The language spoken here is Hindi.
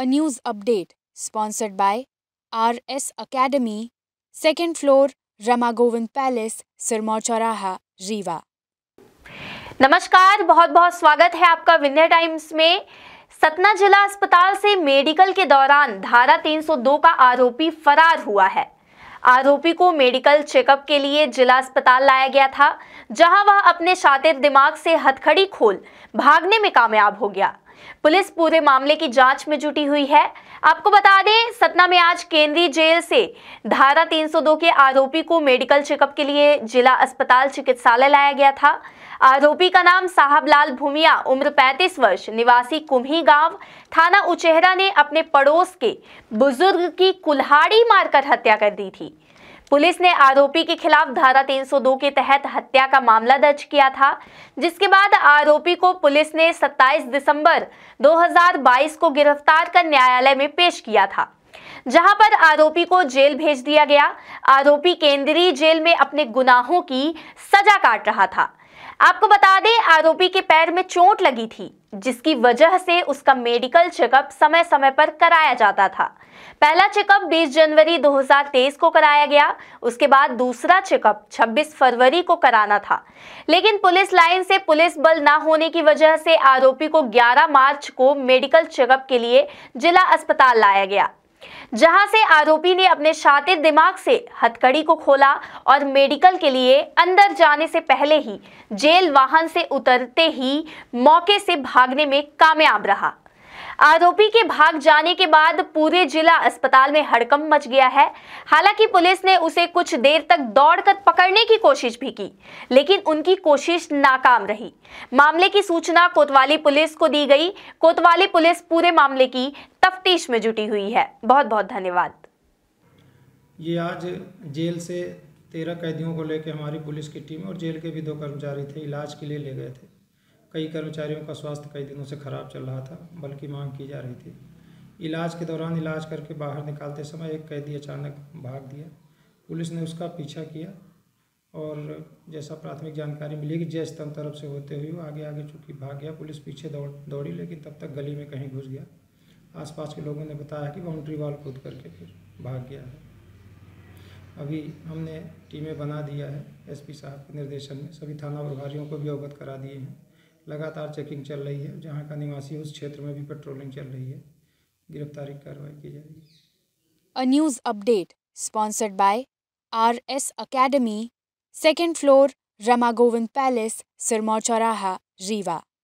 a news update sponsored by RS Academy, second floor, Ramagovind Palace, Sirmaur Chauraha, Riva. नमस्कार बहुत बहुत स्वागत है आपका विंध्य टाइम्स में सतना जिला अस्पताल से मेडिकल के दौरान धारा 302 का आरोपी फरार हुआ है आरोपी को मेडिकल चेकअप के लिए जिला अस्पताल लाया गया था जहां वह अपने शातिर दिमाग से हथखड़ी खोल भागने में कामयाब हो गया पुलिस पूरे मामले की जांच में जुटी हुई है आपको बता दें सतना में आज केंद्रीय जेल से धारा 302 के आरोपी को मेडिकल चेकअप के लिए जिला अस्पताल चिकित्सालय लाया गया था आरोपी का नाम साहबलाल भूमिया उम्र 35 वर्ष निवासी कुम्ही गांव थाना उचेहरा ने अपने पड़ोस के बुजुर्ग की कुल्हाड़ी मारकर हत्या कर दी थी पुलिस ने आरोपी के खिलाफ धारा 302 के तहत हत्या का मामला दर्ज किया था जिसके बाद आरोपी को पुलिस ने 27 दिसंबर 2022 को गिरफ्तार कर न्यायालय में पेश किया था जहां पर आरोपी को जेल भेज दिया गया आरोपी केंद्रीय जेल में अपने गुनाहों की सजा काट रहा था आपको बता दें आरोपी के पैर में चोट लगी थी जिसकी वजह से उसका मेडिकल चेकअप समय समय पर कराया जाता था पहला चेकअप 20 जनवरी 2023 को कराया गया उसके बाद दूसरा चेकअप 26 फरवरी को कराना था लेकिन पुलिस लाइन से पुलिस बल ना होने की वजह से आरोपी को 11 मार्च को मेडिकल चेकअप के लिए जिला अस्पताल लाया गया जहां से आरोपी ने अपने शातिर दिमाग से हथकड़ी को खोला और मेडिकल के लिए अंदर जाने से पहले ही जेल वाहन से उतरते ही मौके से भागने में कामयाब रहा आरोपी के भाग जाने के बाद पूरे जिला अस्पताल में हड़कम मच गया है हालांकि पुलिस ने उसे कुछ देर तक दौड़कर पकड़ने की कोशिश भी की लेकिन उनकी कोशिश नाकाम रही मामले की सूचना कोतवाली पुलिस को दी गई कोतवाली पुलिस पूरे मामले की तफ्तीश में जुटी हुई है बहुत बहुत धन्यवाद ये आज जेल से तेरह कैदियों को लेकर हमारी पुलिस की टीम और जेल के भी दो कर्मचारी थे इलाज के लिए ले गए थे कई कर्मचारियों का स्वास्थ्य कई दिनों से खराब चल रहा था बल्कि मांग की जा रही थी इलाज के दौरान इलाज करके बाहर निकालते समय एक कैदी अचानक भाग दिया पुलिस ने उसका पीछा किया और जैसा प्राथमिक जानकारी मिली कि जय स्तंभ तरफ से होते हुए आगे आगे चूंकि भाग गया पुलिस पीछे दौड़ दौड़ी लेकिन तब तक गली में कहीं घुस गया आसपास के लोगों ने बताया कि बाउंड्री वॉल कूद करके फिर भाग गया है अभी हमने टीमें बना दिया है एसपी साहब के निर्देशन में सभी थाना प्रभारियों को भी अवगत करा दिए हैं लगातार चेकिंग चल रही है जहाँ का निवासी उस क्षेत्र में भी पेट्रोलिंग चल रही है गिरफ्तारी कार्रवाई की जा रही है a news update sponsored by R S academy second floor Rama Govind palace Sirmaur चौराहा रीवा